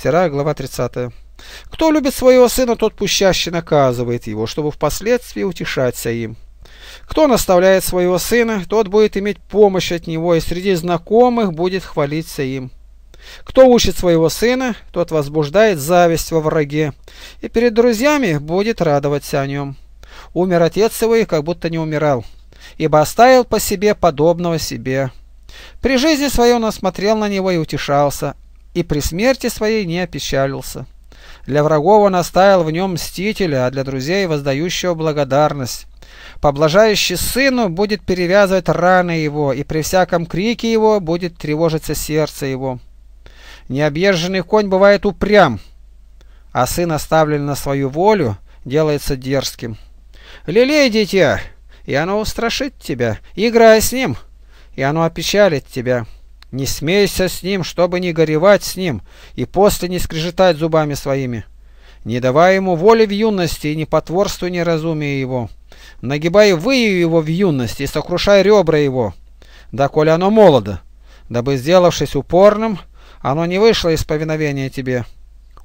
Серая глава 30. Кто любит своего сына, тот пущаще наказывает его, чтобы впоследствии утешаться им. Кто наставляет своего сына, тот будет иметь помощь от него, и среди знакомых будет хвалиться им. Кто учит своего сына, тот возбуждает зависть во враге, и перед друзьями будет радоваться о нем. Умер отец его и как будто не умирал, ибо оставил по себе подобного себе. При жизни своей он осмотрел на него и утешался, и при смерти своей не опечалился. Для врагов он оставил в нем мстителя, а для друзей воздающего благодарность. Поблажающий сыну будет перевязывать раны его, и при всяком крике его будет тревожиться сердце его. Необъезженный конь бывает упрям, а сын, оставленный на свою волю, делается дерзким. «Лелей, дитя, и оно устрашит тебя, играя с ним, и оно опечалит тебя». Не смейся с ним, чтобы не горевать с ним, и после не скрежетать зубами своими. Не давай ему воли в юности и не потворствуй неразумие его. Нагибай вы его в юности и сокрушай ребра его, да коли оно молодо, дабы, сделавшись упорным, оно не вышло из повиновения тебе.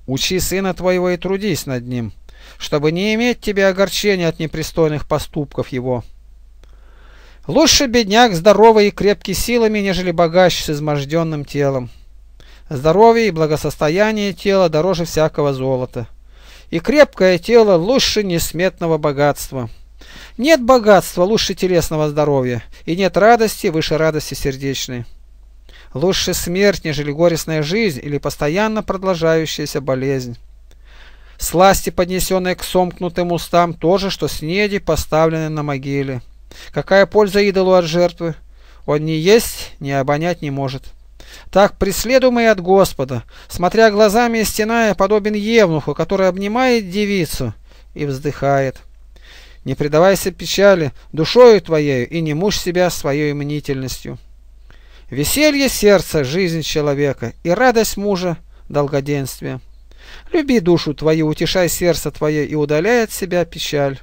Учи сына твоего и трудись над ним, чтобы не иметь тебе огорчения от непристойных поступков его». Лучше бедняк здоровый и крепкий силами, нежели богач с изможденным телом. Здоровье и благосостояние тела дороже всякого золота. И крепкое тело лучше несметного богатства. Нет богатства лучше телесного здоровья, и нет радости выше радости сердечной. Лучше смерть, нежели горестная жизнь или постоянно продолжающаяся болезнь. Сласти, поднесенные к сомкнутым устам, тоже, что снеди, поставлены на могиле. Какая польза идолу от жертвы? Он не есть, не обонять не может. Так преследуемый от Господа, смотря глазами и стеная, подобен Евнуху, который обнимает девицу и вздыхает. Не предавайся печали душою твоею и не мушь себя своей мнительностью. Веселье сердца – жизнь человека, и радость мужа – долгоденствие. Люби душу твою, утешай сердце твое, и удаляй от себя печаль.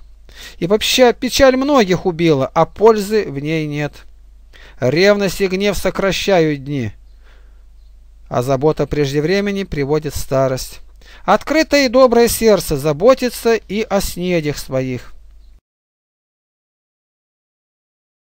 И вообще печаль многих убила, а пользы в ней нет. Ревность и гнев сокращают дни, а забота прежде приводит старость. Открытое и доброе сердце заботится и о снедях своих.